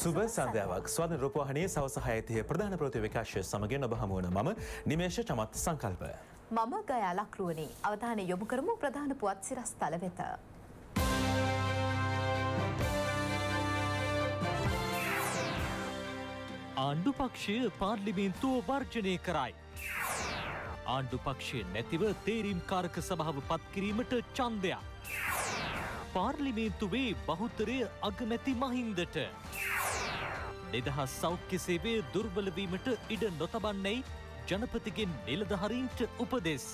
සුබ සන්ධාවක් ස්වද රෝපහණයේ සවසහයතිය ප්‍රධාන ප්‍රති විකාශය සමගෙන් ඔබහමුවන මම නිමේශ චමත් සංකල්ප. මම ගයා ලක්රුවනි අවධානය යොමු කරමු ප්‍රධාන පුවත් සිරස් තල වෙත. ආණ්ඩු පක්ෂය පාර්ලිමේන්තුව වර්ජනය කරයි. ආණ්ඩු පක්ෂය නැතිව තේරීම් කාරක සභාව පත්කිරීමට චන්දයක්. පාර්ලිමේන්තුවේ බහුතරය අගමැති මහින්දට. දෙදහස් සෞඛ්‍ය සේවය දුර්වලවීමට ඉඩ නොතබන්නේයි ජනපතිගෙන් නිලධහරීන්ට උපදෙස්.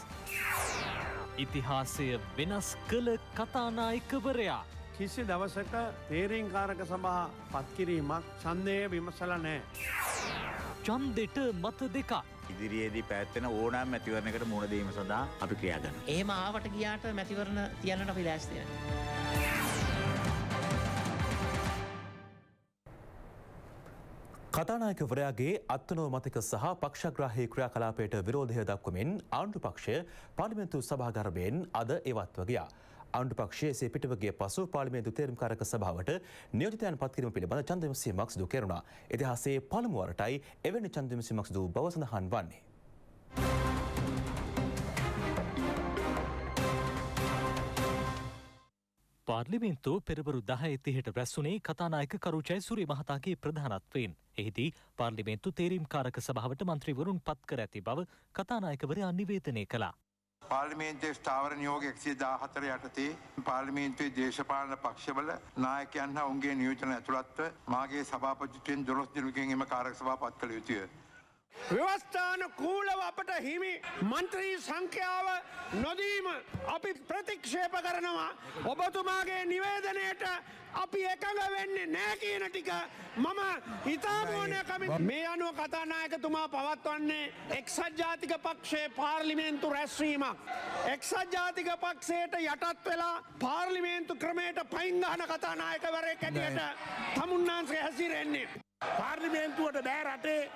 ඉතිහාසය වෙනස් කළ කතානායකවරයා. කිසි දවසක තේරීංකාරක සභහා පත්කිරීමක් සන්දය විමසල නෑ. චන්දෙට මත දෙකක්. ඉදිරියේදී පැත්වෙන ඕනම් මැතිවරණකට මුණදීම සඳහා අපි ක්‍රියාගන්න. ඒම ආවට ගියාට මැතිවරණ තියන්නට අපි ලෑස්තියෙන. කතානායකවරයාගේ අත්තනෝමතික සහ පක්ෂග්‍රාහී ක්‍රියා කලාපයට විරෝධය දක්වමින් ආණ්ඩුපක්ෂය පාලිමෙන්තු සභාගර්භයෙන් අද එවත්ව ගියා. ආණ්ඩුපක්ෂයේ සේ පිටවගේ පසු පාලිමේන්තු තේරම්කාරක සභාවට නියෝජිතයන් පත්කිරීම පිළිබඳ චන්දවිමසි මක්ස්දු කෙරුණා. ඉතිහාසයේ පළමුුවරටයි එවැනි චන්දවිමසි මක්ස්දු බව සඳහන් වන්නේ. පාර්ලිමෙන්න්තු පෙරවරු දහය තිහට රැස්සුනේ කතානායක කරුචයි සුරි මහතාගේ ප්‍රධානත්වයෙන්. එහිදී පාර්ලිමෙන්න්තු තේරීම් කාරක සභාවට මන්ත්‍රීවරුන් පත් කර ඇති බව කතානායකවරයා නිවේතනය කලා. පාර්ලිමේන්තේ ස්ථාවර නියෝග එක්සිය දාහතර යටතේ පාර්ලිමේන්තුවේ දේශපාලන පක්ෂවල නායකයන් හා උන්ගේ නියෝජන ඇතුළත්ව මාගේ සභාපතිත්වයෙන් දොළොස් දිනකින් එම කාරක සභාව පත් කළ යුතුය. ව්‍යවස්ථානුකූලව අපට හිමි මන්ත්‍රී සංඛ්‍යාව නොදීම අපි ප්‍රතික්ෂේප කරනවා ඔබතුමාගේ නිවේදනයට අපි එකඟ වෙන්නේ නෑ කියන ටික මම හිතාමෝනයකම මේ අනුව කතානායකතුමා පවත්වන්නේ එක්සත් ජාතික පක්ෂයේ පාර්ලිමේන්තු රැස්වීමක්. එක්සත් ජාතික පක්ෂයට යටත් වෙලා පාර්ලිමේන්තු ක්‍රමයට පයිංගහන කතානායකවරය කැටියට තමුන්නාන්සේ හැසිරෙන්නේ. පාර්ලිමේන්තුවට බෑ රටේ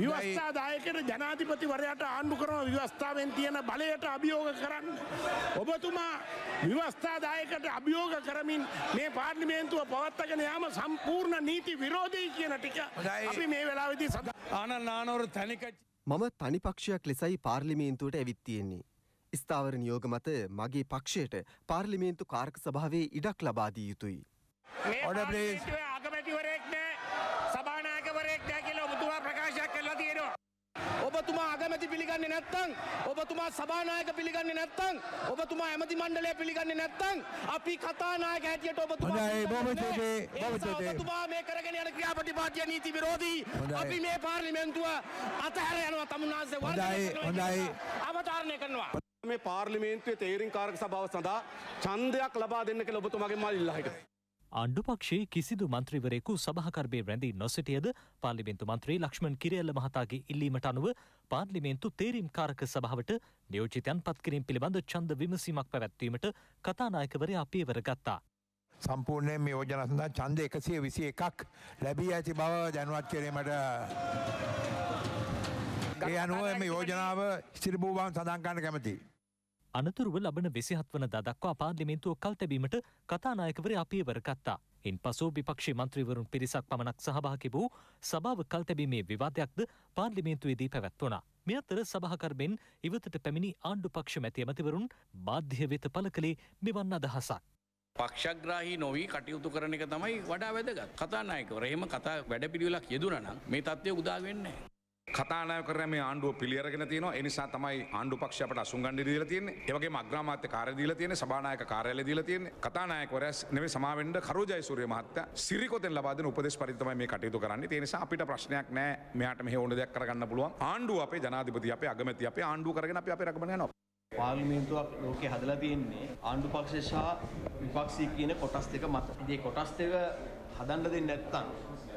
විවස්ථාදායකට ජනාධිපතිවරයට ආණ්ඩු කරන විවස්ථාවෙන් තියෙන බලයට අභියෝග කරන්න. ඔබතුමා විවස්ථාදායකට අභියෝග කරමින් මේ පාර්ලිමේන්තුව පවත්තගෙන යාම සම්පූර්ණ නීති විරෝධී කියන ටික අපි මේ වෙලාවෙදී සඳ ආන නානෝර තනික මම තනිපක්ෂයක් ලෙසයි පාර්ලිමේන්තුවට ඇවිත් තියෙන්නේ. ස්ථාවර නියෝග මත මගේ පක්ෂයට පාර්ලිමේන්තු කාර්ක සභාවේ ඉඩක් ලබාදී යුතුයි. ඔඩ ප්ලීස්. ඇමති පිළිගන්නේ නැත්නම් ඔබතුමා සභානායක පිළිගන්නේ නැත්නම් ඔබතුමා ඇමති මණ්ඩලය පිළිගන්නේ නැත්නම් අපි කතානායක හැටියට ඔබතුමා හොඳයි බොහොම ස්තුතියි බොහොම ස්තුතියි ඔබතුමා මේ කරගෙන යන ක්‍රියාපටිපාටිය නීති විරෝධී අපි මේ පාර්ලිමේන්තුව අතහැර යනවා තමුන්නාන්සේ වර්ධනය කරනවා හොඳයි අවතාරණය කරනවා මේ පාර්ලිමේන්තුවේ තේරීම් කාරක සභාව සඳහා ඡන්දයක් ලබා දෙන්න කියලා ඔබතුමාගෙන් මා ඉල්ලා හිටියා ආණ්ඩුපක්ෂයේ කිසිදු මන්ත්‍රීවරයෙකු සභහකරබේ රැඳී නොසිටියද පාර්ලිමෙන්තු මන්ත්‍රී ලක්ෂ්මන් කිරියල්ල මහතාගේ ඉල්ලීමට අනුව පාර්ලිමේන්තු තේරීම් කාරක සභාවට නියෝජිතයන් පත්කිරින් පිළිබඳ චන්ද විමසීමක් පැවැත්වීමට කතානායකවරයා පියවර ගත්තා. සම්පූර්ණයෙන් මේ යෝජන සඳහා චන්ද එකසිය විසි එකක් ලැබී ඇති බව දැනුවත් කිරීමට ඒ අනුව මේ යෝජනාව ස්තිරිභූවන් සඳංකාන්න කැමති. අනතුරුව ලබන වෙසිහත් වන දක්වා පාර්ලිමේන්තුව කල් තැබීමට කතානායකවර අපියවර කත්තා. ඉන් පසු විපක්ෂ මන්ත්‍රීවරුන් පිරිසක් පමණක් සහභාකි වූ සභාව කල් තැබීමේ විවාදයක්ද පාර්ලිමේන්තුවේදී පැවැත්වනා. මෙ අතර සභහකර්මෙන් ඉවතට පැමිණි ආණ්ඩු පක්ෂ මැති ඇමතිවරුන් බාධ්‍ය වෙත පල කළේ මෙවන්න අදහසක්. පක්ෂග්‍රාහි නොවී කටයුතු කරන එක තමයි වඩා වැදගත් කතානායකව රහෙම කතා වැඩ පිළිවෙලක් යෙදුනනම් මේ තත්ත්වය උදාවෙන්නේ. කතානායකරම ආණ්ඩුව පිළියරගෙන තියෙනවා ඒ නිසා තමයි ආණ්ඩු පක්ෂය අපට අසුංගන්න දීලා තියෙන්නේ ඒ වගේම අග්‍රාමාත්‍ය කාර්ය දීලා තියෙන්නේ සභානායක කාර්යාලය දීලා තියෙන්නේ කතානායකවරයා නෙමෙයි සමාවෙන්න කරෝජයසූරිය මහත්තයා සිරිකොතෙන් ලබා දෙන උපදෙස් පරිදි තමයි මේ කටයුතු කරන්නේ ඒ නිසා අපිට ප්‍රශ්නයක් නැහැ මෙයාට මෙහෙ ඕන දෙයක් කරගන්න පුළුවන් ආණ්ඩුව අපේ ජනාධිපති අපේ අගමැති අපේ ආණ්ඩුව කරගෙන අපි අපේ රගබන යනවා පාර්ලිමේන්තුවක් ලෝකේ හදලා තියෙන්නේ ආණ්ඩු පක්ෂ සහ විපක්ෂය කියන කොටස් දෙක මත. ඉතින් කොටස් දෙක හදන්න දෙන්නේ නැත්නම්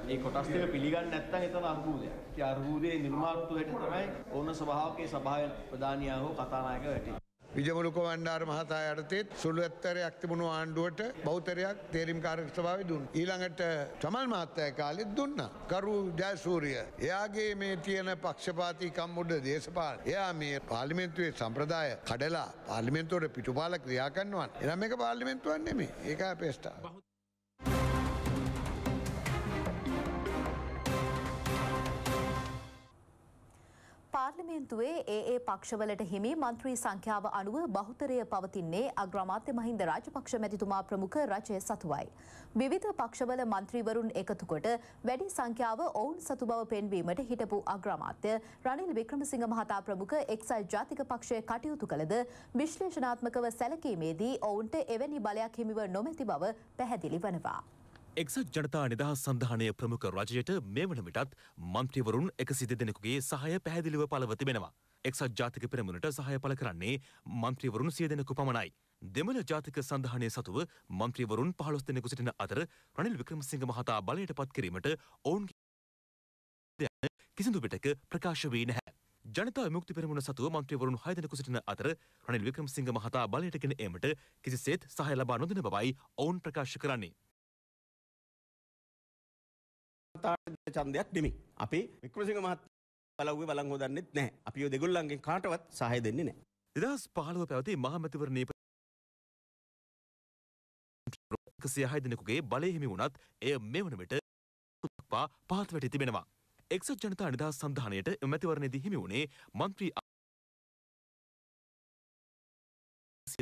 ඒ කොටස් ටික පිළිගන්නේ නැත්නම් එතන අර්බුදයක්. ඒ අර්බුදයේ නිර්මාණත්වයට තමයි ඕන ස්වභාවකේ සභාවේ ප්‍රධානියා හෝ කතානායක වැටෙන්නේ. විජමුලුක වණ්ඩාර මහතා යටතේ සුළුත්තරයක් තිබුණු ආණ්ඩුවට බෞතරයක් තේරීම්කාරක සභාවේ දුන්න. ඊළඟට තමල් මහත්තයා කාලෙත් දුන්නා. කරු ජයසූරිය. එයාගේ මේ තියෙන පක්ෂපාතී කම්මුඩ දේශපාලන. එයා මේ පාර්ලිමේන්තුවේ සම්ප්‍රදාය කඩලා පාර්ලිමේන්තුවට පිටුපාල ක්‍රියා කරනවා. එනම් මේක පාර්ලිමේන්තුවක් නෙමෙයි. ඒක අපේෂ්ඨා. පාර්ලිමේන්තුවේ ඒ ඒ පක්ෂවලට හිමි මන්ත්‍රී සංඛ්‍යාව අනුව බහුතරය පවතින්නේ අග්‍රාමාත්‍ය මහින්ද රාජපක්ෂ මැතිතුමා ප්‍රමුඛ රජය සතුවයි. විවිධ පක්ෂවල මන්ත්‍රීවරුන් එකතුකොට වැඩි සංඛ්‍යාව ඔවුන් සතු බව පෙන්වීමට හිටපු අග්‍රාමාත්‍ය රනිල් වික්‍රමසිංහ මහතා ප්‍රමුඛ එක්සයි ජාතික පක්ෂය කටයුතු කළද විශ්ලේෂණාත්මකව සැලකීමේදී ඔවුන්ට එවැනි බලයක් හිමිව නොමැති බව පැහැදිලි වනවා. එක්සත් ජනතා නිදහස් සඳහානය ප්‍රමුඛ රජයට මේ වන විටත් මන්ත්‍රීවරුන් එකසි දෙදෙනෙකුගේ සහය පැහැදිලිව පළව තිබෙනවා. එක්සත් ජාතික පෙරමුණට සහය පළ කරන්නේ මන්ත්‍රීවරුන් සිය දෙනෙකු පමණයි. දෙමළ ජාතික සඳහනය සතුව මන්ත්‍රීවරුන් පහළොස් දෙනෙකු සිටින අතර රනිල් වික්‍රමසිංහ මහතා බලයට පත් කිරීමට ඔවුන්ගේ කිසිදු විටක ප්‍රකාශ වී නැහැ. ජනතා විමුක්ති පෙරමුණ සතුව මන්ත්‍රීවරුන් හය දෙනෙකු සිටින අතර රනිල් වික්‍රමසිංහ මහතා බලයට ගෙන ඒමට කිසිසේත් සහය ලබා නොදෙන බවයි ඔවුන් ප්‍රකාශ කරන්නේ. තාට ඡන්දයක් නෙමෙයි. අපි වික්‍රමසිංහ මහත්තයා බලව්වේ බලන් හොදන්නෙත් නැහැ. අපි ඔය දෙගොල්ලන්ගෙන් කාටවත් සහාය දෙන්නේ නැහැ. 2015 පැවති මහමැතිවරණයේ එකසිය හය දෙනෙකුගේ බලය හිමි වුණත් එය මෙවන විට පා පහත් වැටි තිබෙනවා. එක්සත් ජනතා නිදහස් සන්ධානයට මැතිවරණයේදී හිමි වුණේ මන්ත්‍රී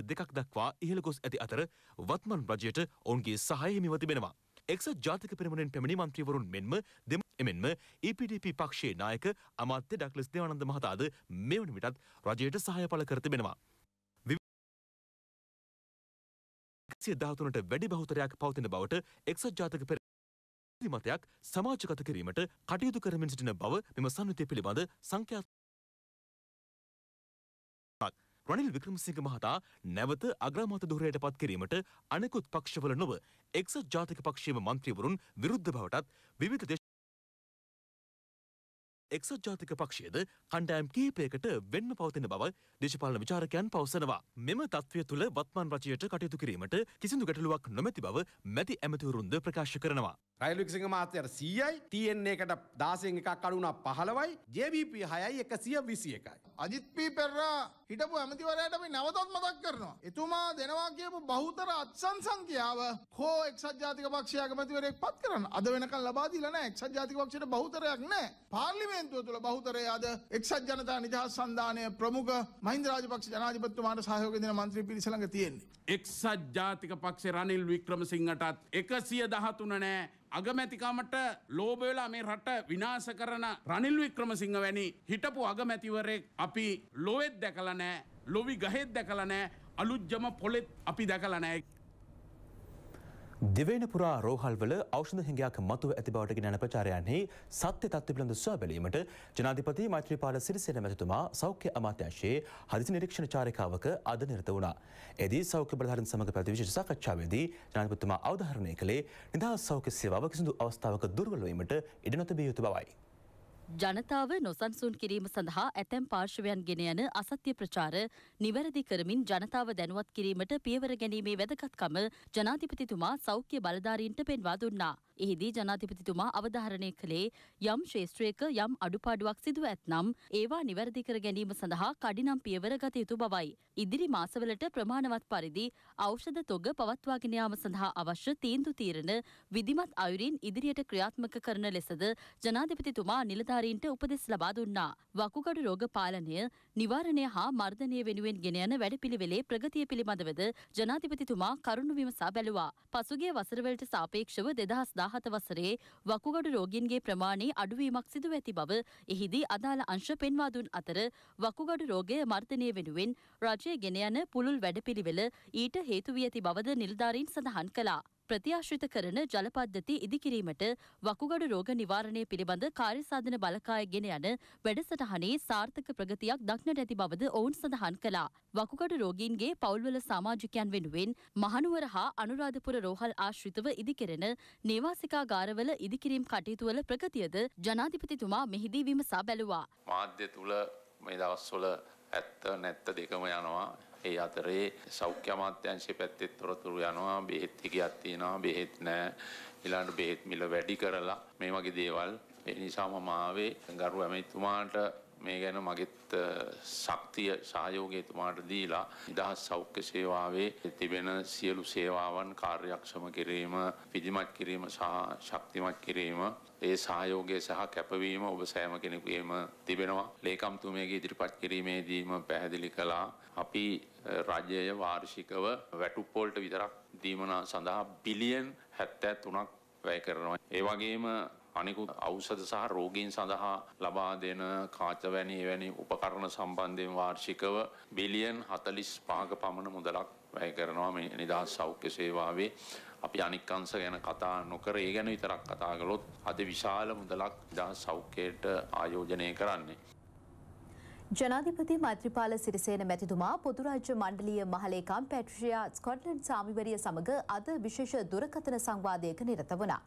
දෙකක් දක්වා ඉහළ ගොස් ඇති අතර වත්මන් රජයට ඔවුන්ගේ සහය හිමිව තිබෙනවා. එක්සත් ජාතික පෙරමුණෙන් පැමිණි මන්ත්‍රීවරුන් මෙන්ම දෙම එමෙන්ම EPDP පක්ෂයේ නායක අමාත්‍ය ඩක්ලස් දේවානන්ද මහතාද මෙවන විටත් රජයට සහාය පළ කර තිබෙනවා. සිය දාතුනට වැඩි බහුතරයක් පවතින බවට එක්සත් ජාතික පෙර මතයක් සමාජගත කිරීමට කටයුතු කරමින් සිටින බව මෙම සංයුතිය පිළිබඳ සංඛ්‍යාත්මක රනිල් වික්‍රමසිංහ මහතා නැවත අග්‍රාමාත ධුරයට පත් කිරීමට අනෙකුත් පක්ෂවල නොව එක්සත් ජාතික පක්ෂයේම මන්ත්‍රීවරුන් විරුද්ධ බවටත් විවිධ එක්සත් ජාතික පක්ෂයද කණ්ඩෑම් කීපයකට වෙන්ම පවතින බව දේශපාලන විචාරකයන් පවසනවා. මෙම තත්ත්වය තුළ වත්මන් රජයට කටයුතු කිරීමට කිසිදු ගැටලුවක් නොමැති බව මැති ඇමතිවරුන්ද ප්‍රකාශ කරනවා. රයිලක්සිංහ මාතයට සීයයි තියෙන්නේකට දාසෙන් එකක් අඩුනා පහලවයි ජබප හයයි එක සිය විසි එකයි. අජිත්පී පෙරා හිටපු ඇමතිවරයට මේ නවතත් මතක් කරනවා. එතුමා දෙනවා කියපු බහුතර අත්සන් සංඛ්‍යාව හෝ එක්සත් ජාතික පක්ෂය ඇමතිවරයෙක් පත් කරන්න අද වෙනකල් ලබාදීලන එක්සත් ජාතික පක්ෂයට බහුතරයක් නෑ පාර්ලිමේ පාර්ලිමේන්තුව තුළ බහුතරය අද එක්සත් ජනතා නිදහස් සන්ධානය ප්‍රමුඛ මහින්ද රාජපක්ෂ ජනාධිපතිතුමාට සහයෝගය දෙන മന്ത്രി පිරිස ළඟ තියෙන්නේ. එක්සත් ජාතික පක්ෂේ රනිල් වික්‍රමසිංහටත් 113 නෑ අගමැතිකමට ලෝභ වෙලා මේ රට විනාශ කරන රනිල් වික්‍රමසිංහ වැනි හිටපු අගමැතිවරයෙක් අපි ලොවෙත් දැකලා නැහැ ලොවි ගහෙත් දැකලා නැහැ අලුත් ජම පොලෙත් අපි දැකලා නැහැ දිවයින පුරා රෝහල්වල ෞෂධ හිඟයක් මතුව ඇති බවටගෙන යන ප්‍රචාරයන්හි සත්‍ය තත්ත්ව පිළිබඳ සොයා බැලීමට ජනාධිපති මෛත්‍රීපාල සිරිසේන මැතිතුමා සෞඛ්‍ය අමාත්‍යාංශයේ හදිසි නිරීක්ෂණ චාරිකාවක අද නිරත වුණා. එදී සෞඛ්‍ය බලධාරීන් සමග පැවති විශේෂ සාකච්ඡාවේදී ජනාධිපතිතුමා අවධාරණය කළේ නිදහස් සෞඛ්‍ය සේවාව කිසිදු අවස්ථාවක දුර්වල වීමට ඉඩ නොතැබිය යුතු බවයි. ජනතාව නොසන්සුන් කිරීම සඳහා ඇතැම් පාර්ශවයන් ගෙන යන අසත්‍ය ප්‍රචාර නිවැරදි කරමින් ජනතාව දැනුවත් කිරීමට පියවර ගැනීමේ වැදගත්කම ජනාධිපතිතුමා සෞඛ්‍ය බලධාරීන්ට පෙන්වා දුන්නා. එහිදී ජනාධිපතිතුමා අවධාරණය කළේ යම් ශේෂත්‍රයක යම් අඩුපාඩුවක් සිදුව ඇත්නම් ඒවා නිවැරදි කර ගැනීම සඳහා කඩිනම් පියවර ගත යුතු බවයි. ඉදිරි මාසවලට ප්‍රමාණවත් පරිදි ඖෂධ තොග පවත්වාගෙන යාම සඳහා අවශ්‍ය තීන්දු තීරණ විධිමත් අයුරින් ඉදිරියට ක්‍රියාත්මක කරන ලෙසද ජනාධිපතිතුමා නිලධාරීන්ට උපදෙස් ලබා දුන්නා. වකුගඩු රෝග පාලනය, නිවාරණය හා මර්ධනය වෙනුවෙන් ගෙන යන වැඩපිළිවෙලේ ප්‍රගතිය පිළිබඳවද ජනාධිපතිතුමා කරුණු විමසා බැලුවා. පසුගිය වසරවලට සාපේක්ෂව දෙදහස් දා දාහත වසරේ වකුගඩු රෝගීන්ගේ ප්‍රමාණය අඩුවීමක් සිදු ඇති බව එහිදී අදාළ අංශ පෙන්වා දුන් අතර වකුගඩු රෝගය මර්ධනය වෙනුවෙන් රජය ගෙන යන පුළුල් වැඩපිළිවෙල ඊට හේතු වී ඇති බවද නිලධාරීන් සඳහන් කළා. ප්‍රතිආශ්‍රිත කරන ජල පද්ධති ඉදිකිරීමට වකුගඩු රෝග නිවාරණය පිළිබඳ කාර්යසාධන බලකාය ගෙන යන වැඩසටහනේ සාර්ථක ප්‍රගතියක් දක්නට ඇති බවද ඔවුන් සඳහන් කළා. වකුගඩු රෝගීන්ගේ පවුල්වල සමාජිකයන් වෙනුවෙන් මහනුවර හා අනුරාධපුර රෝහල් ආශ්‍රිතව ඉදිකෙරෙන නේවාසිකාගාරවල ඉදිකිරීම් කටයුතුවල ප්‍රගතියද ජනාධිපතිතුමා මෙහිදී විමසා බැලුවා. මාධ්‍ය තුළ මේ දවස්වල ඇත්ත නැත්ත දෙකම යනවා ඒ අතරේ සෞඛ්‍ය අමාත්‍යාංශයේ පැත්තේ තොරතුරු යනවා බෙහෙත් හිගයක් තියෙනවා බෙහෙත් නැහැ ඊළඟට බෙහෙත් මිල වැඩි කරලා මේ වගේ දේවල් ඒ නිසා මම ආවේ ගරු ඇමතිතුමාට මේ ගැන මගෙත් ශක්තිය සහයෝගය තුමාට දීලා නිදහස් සෞඛ්‍ය සේවාවේ තිබෙන සියලු සේවාවන් කාර්යක්ෂම කිරීම පිදිමත් කිරීම සහ ශක්තිමත් කිරීම ඒ සහයෝගය සහ කැපවීම ඔබ සෑම කෙනෙකුගේම තිබෙනවා ලේකම්තුමියගේ ඉදිරිපත් කිරීමේදීම පැහැදිලි කළා අපි රජය වාර්ෂිකව වැටුපොල්ට විතරක් දීමන සඳහා බිලියන් හැත්තැත් තුනක් වැය කරනවා. ඒ වගේම අනෙකුත් අවසද සහ රෝගීන් සඳහා ලබා දෙන කාචවැනි වැනි උපකරණ සම්බන්ධයෙන් වාර්ෂිකව බිලියන් හතලිස් පහක පමණ මුදලක් වැය කරනවා මේ නිදහස් සෞඛ්‍ය සේවාවේ අපි අනික් අංශ ගැන කතා නොකර ඒ ගැන විතරක් කතා කළොත් අද විශාල මුදලක් නිදහස් සෞඛ්‍යයට ආයෝජනය කරන්නේ ජනාධිපති මෛත්‍රපාල සිරිසේන මැතිතුමා පොදුරාජ්‍ය මණ්ඩලිය මහලේකම් පැට්‍රියා ස්කොට්ලන්ඩ් සාමිවරිය සමඟ අද විශේෂ දුරකථන සංවාදයක නිරත වුණා.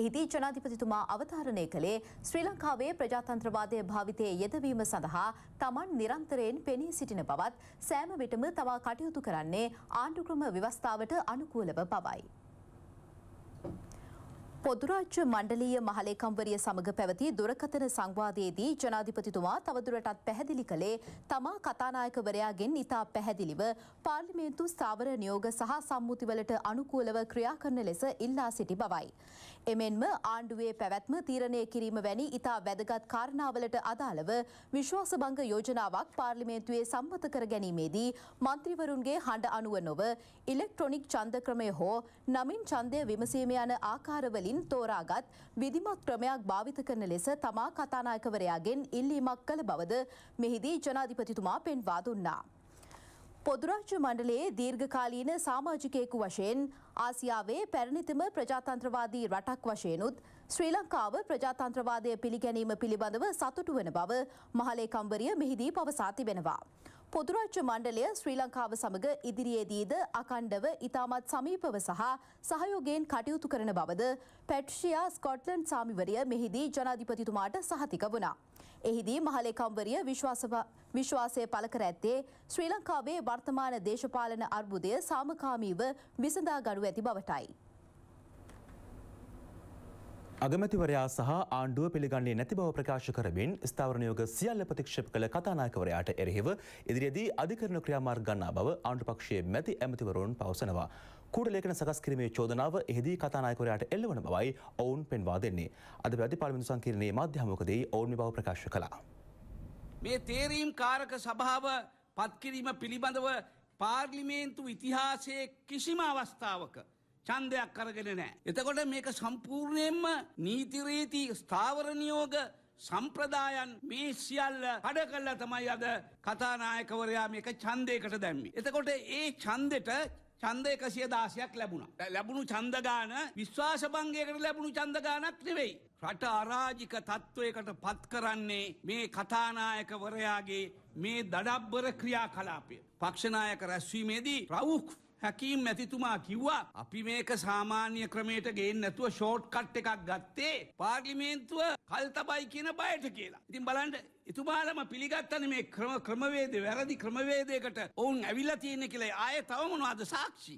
එහිදී ජනාධිපතිතුමා අවධාරණය කළේ ශ්‍රී ලංකාවේ ප්‍රජාතන්ත්‍රවාදය භාවිතයේ යෙදවීම සඳහා තමන් නිරන්තරයෙන් පෙනී සිටින බවත් සෑම විටම තවා කටයුතු කරන්නේ ආණ්ඩුක්‍රම ව්‍යවස්ථාවට අනුකූලව පවයි. පොදුරාජ්‍ය මණ්ඩලීය මහලේකම්වරිය සමඟ පැවති දුරකථන සංවාදයේදී ජනාධිපතිතුමා තවදුරටත් පැහැදිලි කළේ තමා කතානායකවරයාගෙන් ඉතා පැහැදිලිව පාර්ලිමේන්තු ස්ථාවර නියෝග සහ සම්මුතිවලට අනුකූලව ක්‍රියා කරන ලෙස ඉල්ලා සිටි බවයි. එමෙන්ම ආණ්ඩුවේ පැවැත්ම තීරණය කිරීම වැනි ඉතා වැදගත් කාරණාවලට අදාළව විශ්වාස බංග යෝජනාවක් පාර්ලිමේන්තුවේ සම්මත කර ගැනීමේදී මන්ත්‍රීවරුන්ගේ හඬ අනුව නොව ඉලෙක්ට්‍රොනික් චන්ද ක්‍රමය හෝ නමින් චන්දය විමසීම යන ආකාරවලින් තෝරාගත් විධිමත් ක්‍රමයක් භාවිත කරන ලෙස තමා කතානායකවරයාගෙන් ඉල්ලීමක් කළ බවද මෙහිදී ජනාධිපතිතුමා පෙන්වා දුන්නා. පොදුරාජ්‍ය මණ්ඩලයේ දීර්ඝකාලීන සාමාජිකයෙකු වශයෙන් ආසියාවේ පැරණිතම ප්‍රජාතන්ත්‍රවාදී රටක් වශයෙනුත් ශ්‍රී ලංකාව ප්‍රජාතන්ත්‍රවාදය පිළිගැනීම පිළිබඳව සතුටු වන බව මහලේකම්වරිය මෙහිදී පවසා තිබෙනවා. පොදුරාජ්‍ය මණ්ඩලය ශ්‍රී ලංකාව සමග ඉදිරියේදීද අකණ්ඩව ඉතාමත් සමීපව සහ සහයෝගයෙන් කටයුතු කරන බවද පැට්ෂියා ස්කොට්ලන්ඩ් සාමිවරිය මෙහිදී ජනාධිපතිතුමාට සහතික වනා. එහිදී මහලේකම්වරිය විශ්වාසය පළ කර ඇත්තේ ශ්‍රී ලංකාවේ වර්තමාන දේශපාලන අර්බුදය සාමකාමීව විසඳා ගඩු ඇති බවටයි. අගමැතිවරයා සහ ආණ්ඩුව පිළිගන්නේ නැති බව ප්‍රකාශ කරමින් ස්ථාවරණයෝග සියල්ල ප්‍රතික්ෂප කළ කතානායකවරයාට එරෙහිව ඉදිරියේදී අධිකරණ ක්‍රියාමාර්ග ගන්නා බව ආණ්ඩුපක්ෂයේ මැති ඇමතිවරුන් පවසනවා. කූටලේඛන සකස් කිරීමේ චෝදනාව එහිදී කතානායකවරයාට එල්ලවන බවයි ඔවුන් පෙන්වා දෙන්නේ. අද පැවති පාර්ලිමේන්තු සංකීර්ණයේ මාධ්‍යහමකදී ඔවුන් මේ බව ප්‍රකාශ කළා. මේ තේරීම් කාරක සභාව පත්කිරීම පිළිබඳව පාර්ලිමේන්තු ඉතිහාසයේ කිසිම අවස්ථාවක ඡන්දයක් කරගෙන නෑ. එතකොට මේක සම්පූර්ණයෙන්ම නීතිරීති ස්ථාවර නියෝග සම්ප්‍රදායන් මේ සියල්ල කඩ කළා තමයි අද කතානායකවරයා මේක ඡන්දයකට දැම්මේ. එතකොට ඒ ඡන්දෙට චන්ද එකසිය දාසයක් ලැබුණ. ලැබුණු චන්දගාන විශ්වාසභංගයකට ලැබුණු චන්දගානක් නෙවෙයි. රට අරාජික තත්ත්වයකට පත් කරන්නේ මේ කතානායකවරයාගේ මේ දඩබ්බර ක්‍රියා කලාපය. පක්ෂනායක රැස්වීමේදී රවුක් හැකීම් ඇතිතුමා කිව්වා අපි මේක සාමාන්‍ය ක්‍රමයට ගේන්න නැතුව ෂෝට් කට් එකක් ගත්තේ පාර්ලිමේන්තුව කල්තබයි කියන බයට කියලා. ඉතින් බලන්න එතුමාලම පිළිගත්තන මේ ක්‍රම ක්‍රමවේද වැරදි ක්‍රමවේදයකට ඔවුන් ඇවිල්ලා තියෙන කියලා ආය තවමනවාද සාක්ෂි.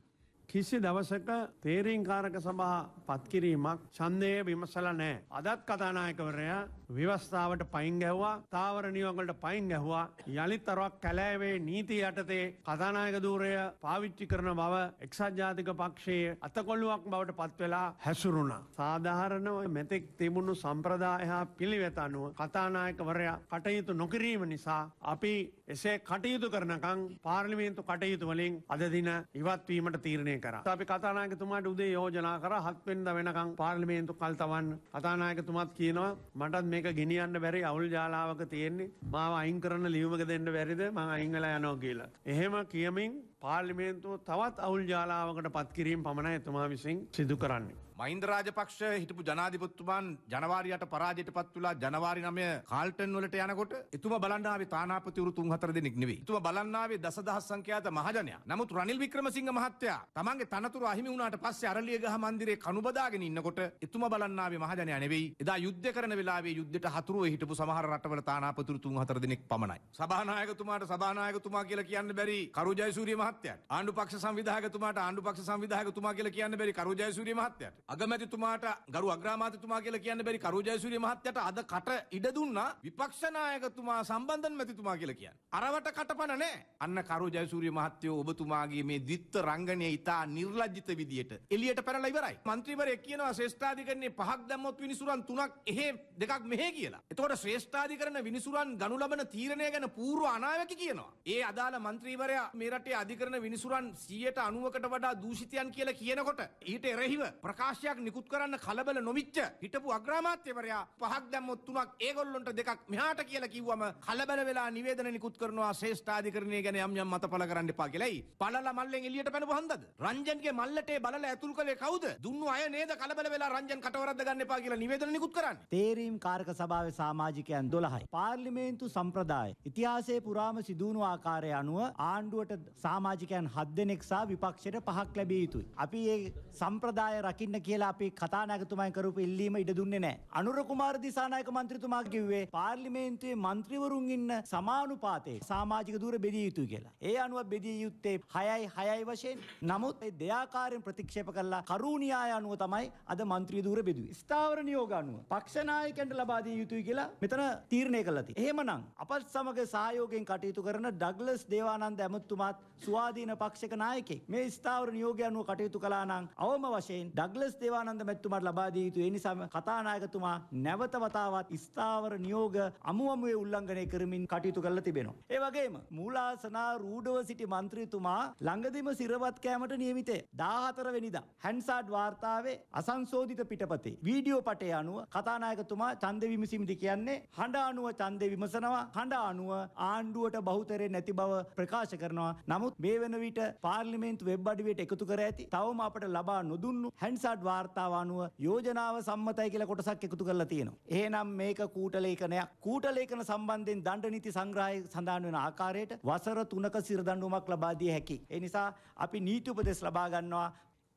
කිසි දවසක තේරීංකාරක සභා පත්කිරීමක් ඡන්දය විමසලා නෑ. අදත් කතානායකවරයා ව්‍යවස්ථාවට පයින් ගැහ්වා තාවර නියෝගලට පයින් ගැහ්වා යළිතරක් කැලෑවේ නීති යටතේ කතානායක ධූරය පාවිච්චි කරන බව එක්සත් ජාතික පක්ෂයේ අතකොල්ලුවක් බවට පත්වෙලා හැසුරුණා. සාධාරණව මෙතෙක් තිබුණු සම්ප්‍රදාය හා පිළිවෙත අනුව කතානායකවරයා කටයුතු නොකිරීම නිසා අපි එසේ කටයුතු කරනකං පාර්ලිමේන්තු කටයුතු වලින් අද දින ඉවත්වීමට තීරණය කරා. අපි කතානායකතුමාට උදේ යෝජනා කර හත්වෙනිදා වෙනකන් පාර්ලිමේන්තු කල් තවන්න කතානායකතුමත් කියනවා මටත් මේ එක ගෙනියන්න බැරි අවුල් ජාලාවක තියෙන්නේ මාව අයින් කරන්න ලියුමක දෙන්න බැරිද මං අයිංගල යනෝ කියලා. එහෙම කියමින් පාර්ලිමේන්තුව තවත් අවුල් ජාලාවකට පත්කිරීම පමණ එතුමා විසින් සිදු කරන්නේ. මහින්ද රාජපක්ෂ හිටපු ජනාධිපතිතුමන් ජනවාරියට පරාජයට පත් වෙලා ජනවාරි 9 කාල්ටන් වලට යනකොට එතුමා බලන්න ආවේ තානාපතිවරු 3-4 දෙනෙක් නෙවෙයි. එතුමා බලන්න ආවේ දසදහස් සංඛ්‍යාත මහජනයා. නමුත් රනිල් වික්‍රමසිංහ මහත්තයා තමන්ගේ තනතුරු අහිමි වුණාට පස්සේ අරලියගහ මන්දිරේ කනුබදාගෙන ඉන්නකොට එතුමා බලන්න ආවේ මහජනයා නෙවෙයි. එදා යුද්ධ කරන වෙලාවේ යුද්ධයට හතුරුව හිටපු සමහර රටවල තානාපතිවරු 3-4 දෙනෙක් පමණයි. සභානායකතුමාට සභානායකතුමා කියලා කියන්න බැරි කරු ජයසූරිය මහත්තයා මහත්තයට ආණ්ඩුපක්ෂ සංවිධායකතුමාට ආණ්ඩුපක්ෂ සංවිධායකතුමා කියලා කියන්න බැරි කරු ජයසූරිය මහත්තයට අගමැතිතුමාට ගරු අග්‍රාමාත්‍යතුමා කියලා කියන්න බැරි කරු ජයසූරිය මහත්තයට අද කට ඉඩ දුන්නා විපක්ෂ නායකතුමා සම්බන්ධන් මැතිතුමා කියලා කියන්නේ. අරවට කටපණ නැහැ. අන්න කරු ජයසූරිය මහත්තයෝ ඔබතුමාගේ මේ ද්විත්ව රංගනය ඉතා නිර්ලජ්ජිත විදියට එළියට පැනලා ඉවරයි. മന്ത്രിවරයෙක් කියනවා ශ්‍රේෂ්ඨාධිකරණයේ පහක් දැම්මොත් විනිසුරන් තුනක් එහෙ දෙකක් මෙහෙ කියලා. එතකොට ශ්‍රේෂ්ඨාධිකරණ විනිසුරන් ගනු ලබන තීරණය ගැන පූර්ව අනාවැකි කියනවා. ඒ අදාළ മന്ത്രിවරයා මේ රටේ අධික කරන විනිසුරන් 90%කට වඩා දූෂිතයන් කියලා කියනකොට ඊට එරෙහිව ප්‍රකාශයක් නිකුත් කරන්න කලබල නොමිච්ච හිටපු අග්‍රාමාත්‍යවරයා පහක් දැම්මොත් තුනක් ඒගොල්ලොන්ට දෙකක් මෙහාට කියලා කිව්වම කලබල වෙලා නිවේදන නිකුත් කරනවා ශ්‍රේෂ්ඨාධිකරණය ගැන යම් යම් මතපල කරන්න එපා කියලායි. පළල මල්ලෙන් එළියට පැනපු හන්දද? රංජන්ගේ මල්ලටේ බලලා ඇතුල් කළේ කවුද? දුන්නු අය නේද කලබල වෙලා රංජන් කටවරද්ද ගන්න එපා කියලා නිවේදන නිකුත් කරන්නේ. තේරීම් කාරක සභාවේ සමාජිකයන් 12යි. පාර්ලිමේන්තු සම්ප්‍රදාය ඉතිහාසයේ පුරාම සිදුවුණු ආකාරය අනුව ආණ්ඩුවට සාමාජික සමාජිකයන් 7 දෙනෙක් සහ විපක්ෂයට පහක් ලැබිය යුතුයි. අපි මේ සම්ප්‍රදාය රකින්න කියලා අපි කතානායකතුමන් කරපු ඉල්ලීම ඉඩ දුන්නේ නැහැ. අනුර කුමාර දිසානායක මන්ත්‍රීතුමා කිව්වේ පාර්ලිමේන්තුවේ മന്ത്രിවරුන් ඉන්න සමානුපාතයේ සමාජික දූර බෙදිය යුතුයි කියලා. ඒ අනුව බෙදිය යුත්තේ 6යි 6යි වශයෙන්. නමුත් මේ දෙයාකාරයෙන් ප්‍රතික්ෂේප කළා කරුණියාය අනුව තමයි අද മന്ത്രി දූර බෙදුවේ. ස්ථාවර නියෝග අනුව පක්ෂ නායකයන්ට ලබා දිය යුතුයි කියලා මෙතන තීරණය කළා තියෙනවා. එහෙමනම් අපත් සමග සහයෝගයෙන් කටයුතු කරන ඩග්ලස් දේවානන්ද ඇමතුමාත් ස්වාධීන පක්ෂක නායකෙක්. මේ ස්ථාවර නියෝගය අනුව කටයුතු කළා නම් අවම වශයෙන් ඩග්ලස් දේවානන්ද මැතිතුමාට ලබා දිය යුතු ඒ නිසාම කතානායකතුමා නැවත වතාවක් ස්ථාවර නියෝග අමුමමුවේ උල්ලංඝනය කරමින් කටයුතු කරලා තිබෙනවා. ඒ වගේම මූලාසනා රූඩව සිටි මන්ත්‍රීතුමා ළඟදිම සිරවත් කෑමට නියමිතය. 14 වෙනිදා හැන්සාඩ් වාර්තාවේ අසංශෝධිත පිටපතේ වීඩියෝ පටය අනුව කතානායකතුමා ඡන්ද විමසීමදී කියන්නේ හඬ අනුව ඡන්දේ විමසනවා හඬ අනුව ආණ්ඩුවට බහුතරේ නැති බව ප්‍රකාශ කරනවා. නමුත් මේ වන විට පාර්ලිමේන්තු වෙබ් අඩවියට එකතු කර ඇති තවම අපට ලබා නොදුන්නු හැන්සඩ් වාර්තාව අනුව යෝජනාව සම්මතයි කියලා කොටසක් එකතු කරලා තියෙනවා. එහෙනම් මේක කූටලේඛනයක්. කූටලේඛන සම්බන්ධයෙන් දණ්ඩ නීති සංග්‍රහය සඳහන් වෙන ආකාරයට වසර 3ක සිර දඬුවමක් ලබා දිය හැකියි. ඒ නිසා අපි නීති උපදෙස් ලබා ගන්නවා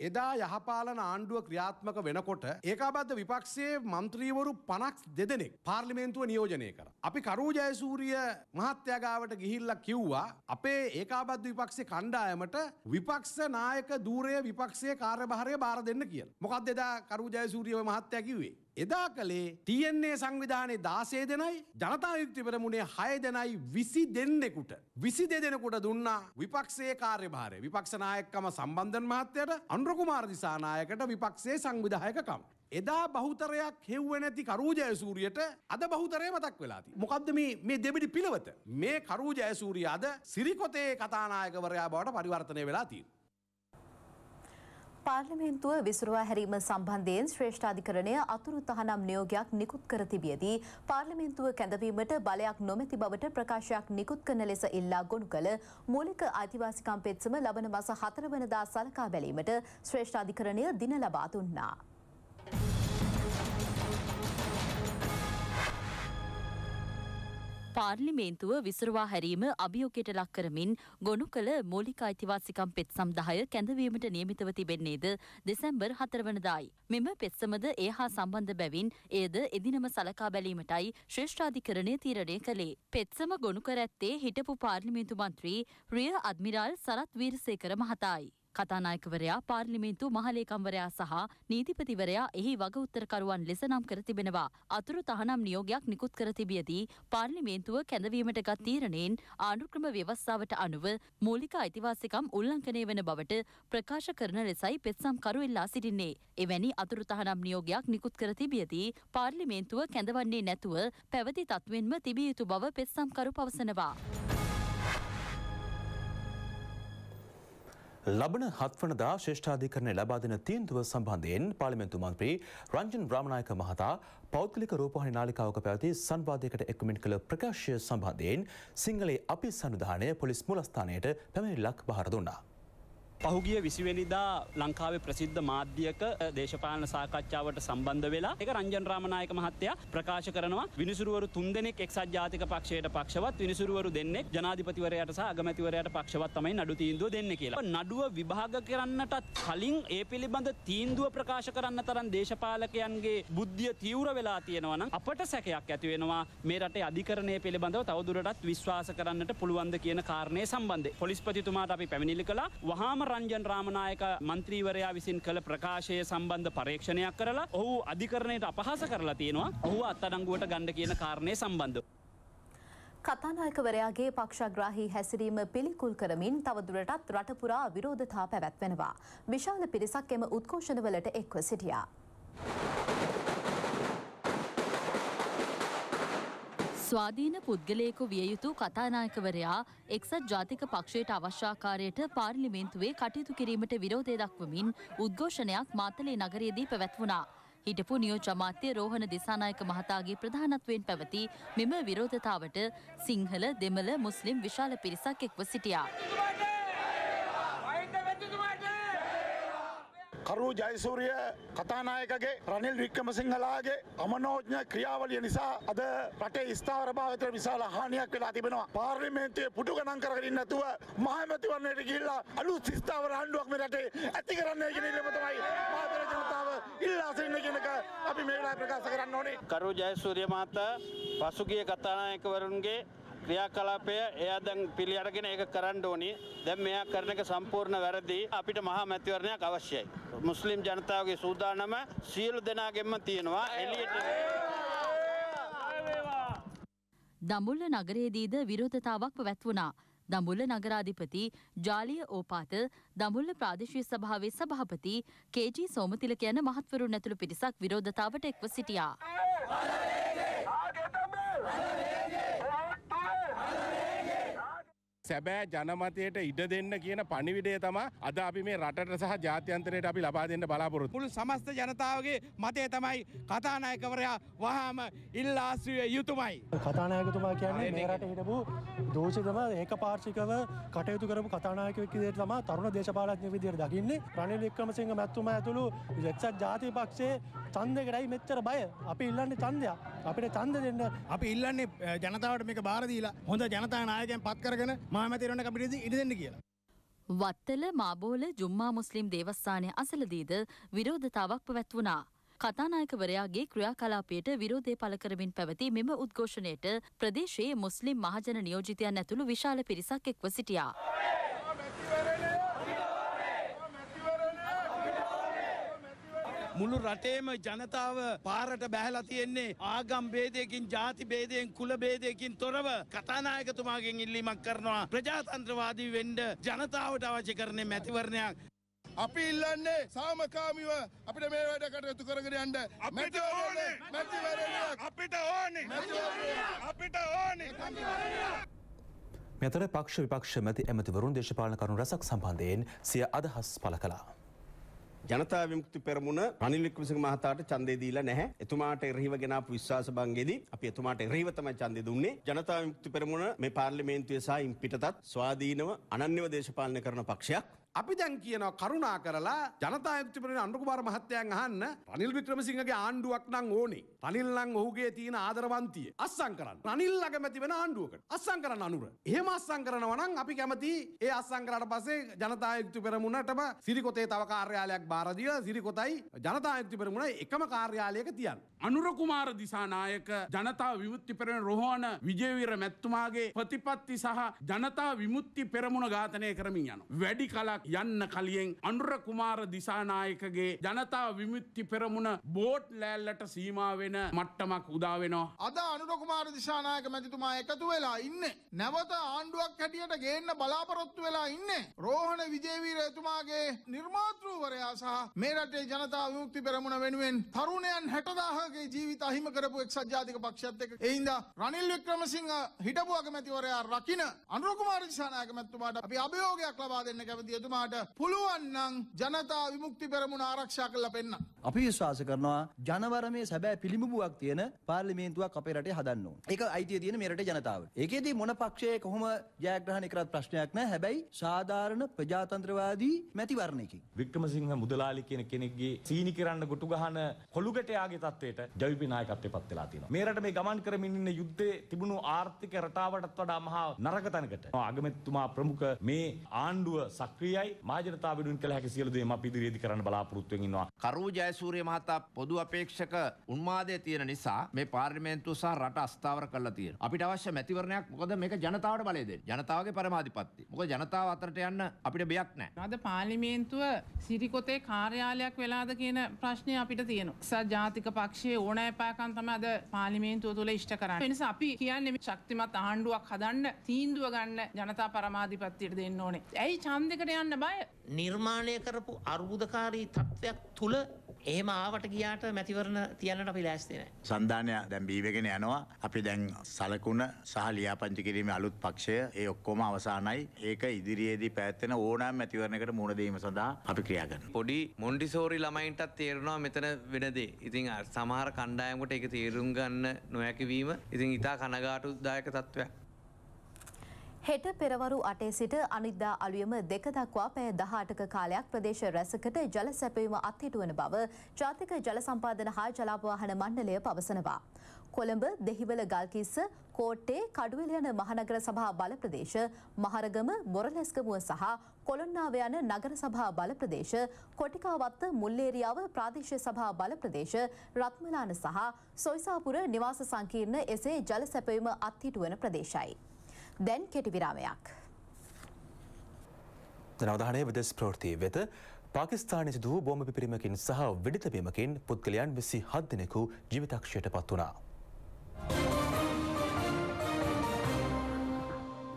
එදා යහපාලන ආණ්ඩුව ක්‍රියාත්මක වෙනකොට ඒකාබද්ධ විපක්ෂයේ මන්ත්‍රීවරු පනක් දෙදෙනෙක් පාර්ලිමේන්තුව නියෝජනය කර. අපි කරූජයසූරිය මහත්‍යගාවට ගිහිල්ල කිව්වා අපේ ඒකාබද්ධ විපක්ෂේ කණ්ඩායමට විපක්ෂ නායක දූරය විපක්ෂයේ කාර්යභාරය බාර දෙන්න කියල. මොකක් දෙදා කරූජයසූරියව මහත්තය කිවේ. එදා කළේ TNA සංවිධානයේ 16 දෙනයි ජනතා යුක්ති පෙරමුණේ 6 දෙනයි 20 දෙන්නෙකුට 22 දෙනෙකුට දුන්නා විපක්ෂයේ කාර්යභාරය. විපක්ෂ නායකකම සම්බන්ධන් මහත්තයට අනුර කුමාර දිසානායකට විපක්ෂයේ සංවිධායකකම. එදා බහුතරයක් හෙව්ව නැති කරූජයසූරියට අද බහුතරය මතක් වෙලාති. මොකක්ද මේ දෙබිඩි පිළවත. මේ කරූජයසූරිය අද සිරිකොතේ කතානායකවරයා බවට පරිවර්තනය වෙලාතිී. පාර්ලිමේන්තුව විසුරුවා හැරීම සම්බන්ධයෙන් ශ්‍රේෂ්ඨාධිකරණය අතුරු තහනම් නියෝගයක් නිකුත් කර තිබියදී පාර්ලිමේන්තුව කැඳවීමට බලයක් නොමැති බවට ප්‍රකාශයක් නිකුත් කරන ලෙස ඉල්ලා ගොනු කළ මූලික ආදිවාසිකම් පෙත්සම ලබන මස හතර වනදා සලකා බැලීමට ශ්‍රේෂ්ඨාධිකරණය දින ලබා දුන්නා. පාර්ලිමේන්තුව විසුරුවා හැරීම අභියෝගයට ලක් කරමින් ගොනු කළ මූලික අයිතිවාසිකම් පෙත් සම්දාය කැඳවීමට නියමිතව තිබෙන්නේද දෙසැම්බර් හතරවනදායි. මෙම පෙත්සමද ඒ හා සම්බන්ධ බැවින් එයද එදිනම සලකා බැලීමටයි ශ්‍රේෂ්ඨාධිකරණය තීරණය කළේ. පෙත්සම ගොනු කර ඇත්තේ හිටපු පාර්ලිමේන්තු මන්ත්‍රී රිය අද්මිරාල් සරත් වීරසේකර මහතායි. කතානායකවරයා පාර්ලිමේන්තු මහලේකම්වරයා සහ නීතිපතිවරයා එහි වගඋත්තරකරුවන් ලෙස නම් කර තිබෙනවා. අතුරු තහනම් නියෝගයක් නිකුත් කර තිබියදී පාර්ලිමේන්තුව කැඳවීමට ගත් තීරණයෙන් ආණුක්‍රම ව්‍යවස්ථාවට අනුව මූලික අයිතිවාසිකම් උල්ලංඝනය වෙන බවට ප්‍රකාශ කරන ලෙසයි පෙත්සම්කරු එල්ලා සිටින්නේ. එවැනි අතුරු තහනම් නියෝගයක් නිකුත් කර තිබියදී පාර්ලිමේන්තුව කැඳවන්නේ නැතුව පැවති තත්වෙන්ම තිබිය යුතු බව පෙත්සම්කරු පවසනවා. ලබන හත්වනදා ශ්‍රේෂ්ඨාධිකරණය ලබාදෙන තීන්දුව සම්බන්ධයෙන් පාර්ලිමේන්තු මන්ත්‍රී රංජන් රාමනායක මහතා පෞද්ගලික රූපවාහිනී නාලිකාවක පැවති සංවාදයකට එක්මින් කළ ප්‍රකාශය සම්බන්ධයෙන් සිංහලයේ අපි සංවිධානය පොලිස් මූලස්ථානයට පැමිණිල්ලක් බාර දුන්නා. පහුගිය විසිවෙනිදා ලංකාවේ ප්‍රසිද්ධ මාධ්‍යක දේශපාලන සාකච්ඡාවට සම්බන්ධ වෙලා එක රංජන් රාමනායක මහත්තයා ප්‍රකාශ කරනවා විනිසුරුවරු තුන්දෙනෙක් එක්සත් ජාතික පක්ෂයට පක්ෂවත් විනිසුරුවරු දෙන්නෙක් ජනාධිපතිවරයට සහ අගමැතිවරයට පක්ෂවත් තමයි නඩු තීන්දුව දෙන්න කියලා. නඩුව විභාග කරන්නටත් කලින් ඒ පිළිබඳ තීන්දුව ප්‍රකාශ කරන්න තරම් දේශපාලකයන්ගේ බුද්ධිය තීව්‍ර වෙලා තියෙනවා නම් අපට සැකයක් ඇති වෙනවා මේ රටේ අධිකරණය පිළිබඳව තවදුරටත් විශ්වාස කරන්නට පුළුවන්ද කියන කාරණය සම්බන්ධ. පොලිස්පතිතුමාට අපි පැමිණිලි කළා. වහාම රංජන් රාමනායක මන්ත්‍රීවරයා විසින් කළ ප්‍රකාශය සම්බන්ධ පරීක්ෂණයක් කරලා ඔහු අධිකරණයට අපහස කරලා තියෙනවා ඔහු අත්තඩංගුවට ගණ්ඩ කියන කාරණය සම්බන්ධ. කතානායකවරයාගේ පක්ෂග්‍රාහි හැසිරීම පිළිකුල් කරමින් තවදුරටත් රටපුරා විරෝධතා පැවැත්වෙනවා. විශාල පිරිසක් එම උත්කෝෂණවලට එක්ව සිටියා. ස්වාධීන පුද්ගලයෙකු විය යුතු කතානායකවරයා එක්සත් ජාතික පක්ෂයට අවශ්‍යාකාරයට පාර්ලිමේන්තුවේ කටයුතු කිරීමට විරෝධය දක්වමින් උද්ඝෝෂණයක් මාතලේ නගරයේදී පැවැත්වුණා. හිටපු නියෝජ්‍ය අමාත්‍ය රෝහණ දිසානායක මහතාගේ ප්‍රධානත්වයෙන් පැවති මෙම විරෝධතාවට සිංහල දෙමළ මුස්ලිම් විශාල පිරිසක් එක්ව සිටියා. කරු ජයසූරිය කතානායකගේ රනිල් වික්‍රමසිංහලාගේ අමනෝඥ ක්‍රියාවලිය නිසා අද රටේ ස්ථාවරභාවතර විශාල හානියක් වෙලා තිබෙනවා. පාර්ලිමේන්තුවේ පුටු ගණන් කරගෙන නැතුව මහමැතිවරණයට ගිහිල්ලා අලුත් ස්ථාවර ආණ්ඩුවක් මේ රටේ ඇති කරන්නයි කියන ඉල්ලීම තමයි පාදර ජනතාව ඉල්ලා සිටින කෙනක අපි මේ වෙලාවේ ප්‍රකාශ කරන්න ඕනේ. කරු ජයසූරිය මහතා පසුගිය කතානායකවරුන්ගේ ක්‍රියාකලාපය එයා දැන් පිළිඅරගෙන ඒක කරන්න ඕනි. දැන් මෙයා කරන එක සම්පූර්ණ වැරදි. අපිට මහා මැතිවරණයක් අවශ්‍යයි. මුස්ලිම් ජනතාවගේ සූදානම සියලු දෙනාගෙන්ම තියෙනවා. එළියට දඹුල්ල නගරයේදීද විරෝධතාවක් පැවැත්වුණා. දඹුල්ල නගරාධිපති ජාලිය ඕපාත දඹුල්ල ප්‍රාදේශීය සභාවේ සභාපති කේජී සෝමතිලක යන මහත්වරුන් ඇතුළු පිරිසක් විරෝධතාවට එක්ව සිටියා. සැබෑ ජනමතයට ඉඩ දෙන්න කියන පණිවිඩය තමා අද අපි මේ රටට සහ ජාත්‍යන්තරයට අපි ලබා දෙන්න බලාපොරොත් මුළු සමස්ත ජනතාවගේ මතය තමයි කතානායකවරයා වහාම ඉල්ලාස්විය යුතුමයි. කතානායකතුමා කියන්නේ මේ රට හිටපු දෝෂිතම ඒක පාර්ශිකව කටයුතු කරපු කතානායකයෙක් විදිහට තමයි තරුණ දේශපාලඥයෙක් විදිහට දකින්නේ. රනිල් වික්‍රමසිංහ මැතිතුමා ඇතුළු එක්සත් ජාතික පක්ෂයේ ඡන්දයකටයි මෙච්චර බය. අපි ඉල්ලන්නේ ඡන්දයක්. අපිට ඡන්ද දෙන්න. අපි ඉල්ලන්නේ ජනතාවට මේක බාර දීලා හොඳ ජනතා නායකයන් පත් කරගෙන මාමැතිරවන්න අපිට ඉඩ දෙන්න කියලා. වත්තල මාබෝල ජුම්මා මුස්ලිම් දේවස්ථානය අසලදීද විරෝධතාවක් පැවැත්වුණා. කතානායකවරයාගේ ක්‍රියාකලාපයට විරෝධය පලකරමින් පැවති මෙම උද්ඝෝෂණයට ප්‍රදේශයේ මුස්ලිම් මහජන නියෝජිතයන් ඇතුළු විශාල පිරිසක් එක්ව සිටියා. මුළු රටේම ජනතාව පාරට බැහැලා තියෙන්නේ ආගම් ભેදයකින් ಜಾති ભેදයෙන් කුල ભેදයකින් තොරව කතානායකතුමාගෙන් ඉල්ලීමක් කරනවා ප්‍රජාතන්ත්‍රවාදී වෙන්න ජනතාවට අවශ්‍ය කරන්නේ මැතිවරණයක් අපි ඉල්ලන්නේ සාමකාමීව අපිට මේ වැඩ කටයුතු කරගෙන යන්න අපිට ඕනේ මැතිවරණයක් අපිට ඕනේ මැතිවරණයක් අපිට ඕනේ මැතිවරණයක් මෙතර පක්ෂ විපක්ෂ මැති ඇමතිවරුන් දේශපාලන කරුණු රසක් සම්බන්ධයෙන් සිය අදහස් පළ කළා ජනතා විමුක්ති පෙරමුණ අනිල් වික්‍රමසිංහ මහතාට ඡන්දේ දීලා නැහැ. එතුමාට එරෙහිව ගෙනාපු විශ්වාස භංගෙදී අපි එතුමාට එරෙහිව තමයි ඡන්දේ දුන්නේ. ජනතා විමුක්ති පෙරමුණ මේ පාර්ලිමේන්තුවේ සහ ඉන් පිටතත් ස්වාධීනව අනන්‍යව දේශපාලනය කරන පක්ෂයක්. අපි දැන් කියනවා කරුණා කරලා ජනතා යුක්තිපරණ අනුකුමාර මහත්තයන් අහන්න රනිල් වික්‍රමසිංහගේ ආණ්ඩුවක් නම් ඕනේ. රනිල් නම් ඔහුගේ තියෙන ආදරවන්තිය අස්සම් කරන්න. රනිල් ළඟමැති වෙන ආණ්ඩුවකට අස්සම් කරන්න අනුර. එහෙම අස්සම් කරනවා නම් අපි කැමති ඒ අස්සම් කරාට පස්සේ ජනතා යුක්ති පෙරමුණටම සිරිකොතේ තව කාර්යාලයක් බාර දීලා සිරිකොතයි ජනතා යුක්ති පෙරමුණ එකම කාර්යාලයක තියන්න. අනුර කුමාර දිසානායක ජනතා විමුක්ති පෙරමුණ රෝහණ විජේවීර මැතිතුමාගේ ප්‍රතිපත්ති සහ ජනතා විමුක්ති පෙරමුණ ඝාතනය කරමින් යනවා. වැඩි කලක් යන්න කලියෙන් අනුර කුමාර දිසානායකගේ ජනතා විමුක්ති පෙරමුණ බෝට් ලෑල්ලට සීමා වෙන මට්ටමක් උදා වෙනවා. අද අනුර කුමාර දිසානායක මැතිතුමා එකතු වෙලා ඉන්නේ. නැවත ආණ්ඩුවක් හැටියට ගේන්න බලාපොරොත්තු වෙලා ඉන්නේ. රෝහණ විජේවීර එතුමාගේ නිර්මාතෘවරයා සහ මේ රටේ ජනතා විමුක්ති පෙරමුණ වෙනුවෙන් තරුණයන් 60000ගේ ජීවිත අහිමි කරපු එක්සත් ජාතික පක්ෂයත් එක්ක ඒ හින්දා රනිල් වික්‍රමසිංහ හිටපු අගමැතිවරයා රකින අනුර කුමාර දිසානායක මැතිතුමාට අපි අභියෝගයක් ලබා දෙන්න කැමති එතුමා ඔබතුමාට පුළුවන්නම් ජනතා විමුක්ති පෙරමුණ ආරක්ෂා කරලා පෙන්න්න. අපි විශ්වාස කරනවා ජනවර මේ සැබෑ පිළිඹුවක් තියෙන පාර්ලිමේන්තුවක් අපේ රටේ හදන්න ඕන. ඒක අයිතිය තියෙන මේ රටේ ජනතාවට. ඒකේදී මොන පක්ෂයේ කොහොම ජයග්‍රහණය කරත් ප්‍රශ්නයක් නැහැ. හැබැයි සාධාරණ ප්‍රජාතන්ත්‍රවාදී මැතිවරණයකින්. වික්‍රමසිංහ මුදලාලි කියන කෙනෙක්ගේ සීනි කරන්න ගොටු ගහන කොළුගටයාගේ තත්වයට ජවිපි නායකත්වයට පත් වෙලා තියෙනවා. මේ රට මේ ගමන් කරමින් ඉන්න යුද්ධේ තිබුණු ආර්ථික රටාවටත් වඩා මහා නරක තැනකට. අගමැතිතුමා ප්‍රමුඛ මේ ආණ්ඩුව සක්‍රියයි මේකයි මාජනතාව වෙනුවෙන් කළ හැකි සියලු දේම අපි ඉදිරියේදී කරන්න බලාපොරොත්තු වෙමින් ඉන්නවා. කරු ජයසූරිය මහතා පොදු අපේක්ෂක උන්මාදය තියෙන නිසා මේ පාර්ලිමේන්තුව සහ රට අස්ථාවර කරලා තියෙනවා. අපිට අවශ්‍ය මැතිවරණයක් මොකද මේක ජනතාවට බලය දෙන්නේ. ජනතාවගේ පරමාධිපත්‍ය. මොකද ජනතාව අතරට යන්න අපිට බයක් නැහැ. අද පාර්ලිමේන්තුව සිරිකොතේ කාර්යාලයක් වෙලාද කියන ප්‍රශ්නය අපිට තියෙනවා. සා ජාතික පක්ෂයේ ඕනෑ පෑකම් තමයි අද පාර්ලිමේන්තුව තුළ ඉෂ්ට කරන්නේ. ඒ නිසා අපි කියන්නේ ශක්තිමත් ආණ්ඩුවක් හදන්න තීන්දුව ගන්න ජනතා පරමාධිපත්‍යයට දෙන්න ඕනේ. ඇයි ඡන්දයකට යන්න යන්න බය නිර්මාණය කරපු අර්බුදකාරී තත්ත්වයක් තුළ එහෙම ආවට ගියාට මැතිවරණ තියන්නට අපි ලෑස්ති නැහැ. සන්දානය දැන් බීවගෙන යනවා. අපි දැන් සලකුණ සහ ලියාපදිංචි කිරීමේ අලුත් පක්ෂය ඒ ඔක්කොම අවසానයි. ඒක ඉදිරියේදී පැවැත්වෙන ඕනෑම මැතිවරණයකට මුහුණ දීම සඳහා අපි ක්‍රියා කරනවා. පොඩි මොන්ඩිසෝරි ළමයින්ටත් තේරෙනවා මෙතන වෙන දේ. ඉතින් සමහර කණ්ඩායමකට ඒක තේරුම් ගන්න නොහැකි වීම ඉතින් ඉතා කනගාටුදායක තත්ත්වයක්. හෙට පෙරවරු අටේ සිට අනිද්දා අලුයම දෙක දක්වා පැය දහටක කාලයක් ප්‍රදේශ රැසකට ජල සැපවීම අත්හිටුවන බව ජාතික ජල සම්පාදන හා ජලාපවාහන මණ්ඩලය පවසනවා. කොළඹ දෙහිවල ගල්කිස්ස කෝට්ටේ කඩුවෙල යන මහනගර සභා බල ප්‍රදේශ මහරගම බොරලැස්කමුව සහ කොළොන්නාව යන නගර සභා බල ප්‍රදේශ කොටිකාවත්ත මුල්ලේරියාව ප්‍රාදේශීය සභා බල ප්‍රදේශ රත්මලාන සහ සොයිසාපුර නිවාස සංකීර්ණ එසේ ජල සැපවීම අත්හිටුවන ප්‍රදේශයි. දැන් කෙටිවිරාමයක්. නවධානය විදෙස් ප්‍රෘතිය වෙත පාකිස්ාන සිදුව බෝම පිරිමකින් සහ වෙඩිතබීමකින් පුද්ගලයන් විසි හත් දෙනෙකු ජීවිතක්ෂයට පත් වනා.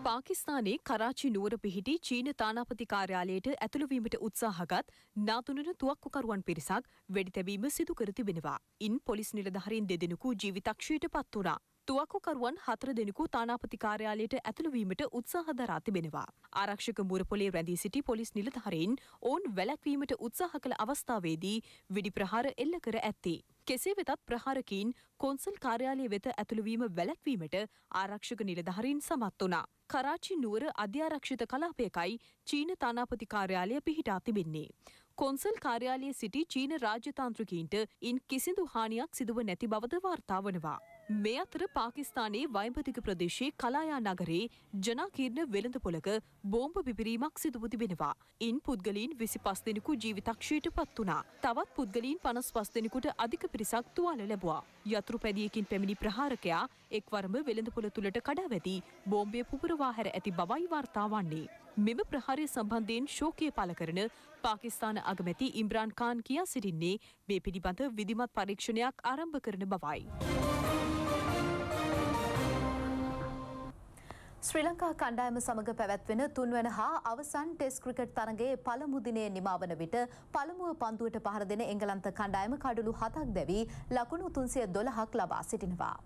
පාකිස්ානයේ කරාචි නුවර පිහිටි චීන තානාපති කාර්යාලයට ඇතුළුවීමට උත්සාහගත් නාතුනන තුවක්කුකරුවන් පිරිසක් වැඩිතැවීම සිදුකර තිබෙනවා. ඉන් පොලිස් නිලධහරින් දෙදෙනකු ජීවිතක්ෂයට පත් වනා. තුවක්කුකරුවන් හතර දෙනෙකු තානාපති කාර්යාලයට ඇතුළු වීමට උත්සාහ දරා තිබෙනවා. ආරක්ෂක මුරපොලේ රැඳී සිටි පොලිස් නිලධාරීන් ඔවුන් වැළැක්වීමට උත්සාහ කළ අවස්ථාවේදී වෙඩි ප්‍රහාර එල්ල කර ඇත්තේ. කෙසේ වෙතත් ප්‍රහාරකීන් කොන්සල් කාර්යාලය වෙත ඇතුළුවීම වැලැක්වීමට ආරක්ෂක නිලධහරින් සමත් වනා. කරාචි නුවර අධ්‍යාරක්ෂිත කලාපයකයි චීන තානාපති කාර්යාලය පිහිටා තිබෙන්නේ. කොන්සල් කාර්යාලයේ සිටි චීන රාජ්‍යතාන්ත්‍රකීන්ට ඉන් කිසිදු හානියක් සිදුව නැති බවද වාර්තාවනවා. මේ අතර පාකිස්ානයේ වයිපතික ප්‍රදේශයේ කලායා නගරේ ජනාකීර්ණ වෙළඳ පොළක බෝම්ප පිපිරීමක් සිදුව තිබෙනවා. ඉන් පුද්ගලීන් විසි පස් දෙෙනෙකු ජීවිතක්ෂයට පත් වනා. තවත් පුද්ගලීන් පනස් පස් දෙෙනෙකුට අධික පිරිසක් තුවාල ලැබවා. යතුරු පැදියකින් පැමිණි ප්‍රහාරකයා එක්වරම වෙළඳ පොළ තුළට කඩා වැදී බෝම්බය පුපුරවාහැර ඇති බවයි වාර්තා වන්නේ. මෙම ප්‍රහාරය සම්බන්ධයෙන් ශෝකය පල කරන පාකිස්ාන අගමැති ඉම්රාන් කාන් කියා සිටින්නේ මේ පිළිබඳ විදිමත් පරීක්ෂණයක් ආරම්භ කරන බවයි. ශ්‍රී ලංකා කණ්ඩායම සමඟ පැවැත්වෙන තුන්වන හා අවසන් ටෙස් ක්‍රිකට් තරගේ පළමුදිනය නිමාවන විට පළමුුව පන්දුවට පහර දෙන එංගලන්ත කණ්ඩායම කඩුළු හතක් දැවී ලකුණු තුන්සිය දොළහක් ලබා සිටිනවා.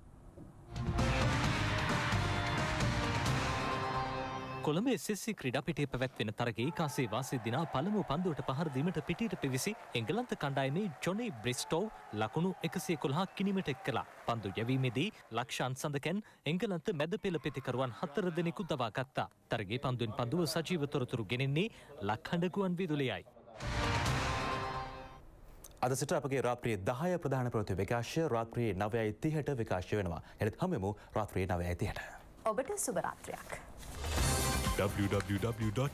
කොළඹ එසෙසි ක්‍රඩා පිටේ පැවැත්වෙන තරගේ කාසේ වාසි දිනා පළමු පන්දුවට පහරදීමට පිටීට පිවිසි එංගලන්ත කණ්ඩායමේ ජොනි බ්‍රිස්ටෝව් ලකුණු එකසේ කොළහා කිනීමට එක් කලා පන්දු යැවීමේදී ලක්ෂාන් සඳකැන් එංගලන්ත මැද පෙළ පෙතිකරුවන් හතර දෙනෙකු දවාගත්තා තරගේ පන්දුවෙන් පඳුව සජීවතොරතුරු ගෙනෙන්නේ ලක්හඬගුවන් විදුලියයි. අද සිට අපගේ රාත්‍රිය දහය ප්‍රධාන ප්‍රති විකාශය රාත්‍රියේ නවයයි තිහට විකාශය වෙනවා එත් හමමු රාත්‍රියේ නවයයි තිහට. ඔබට සුභරාත්‍රයක්. www.ipnnews.lk.